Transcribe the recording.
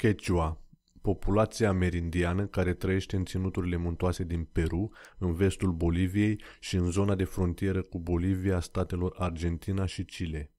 Quechua, populația amerindiană care trăiește în ținuturile muntoase din Peru, în vestul Boliviei și în zona de frontieră cu Bolivia, statelor Argentina și Chile.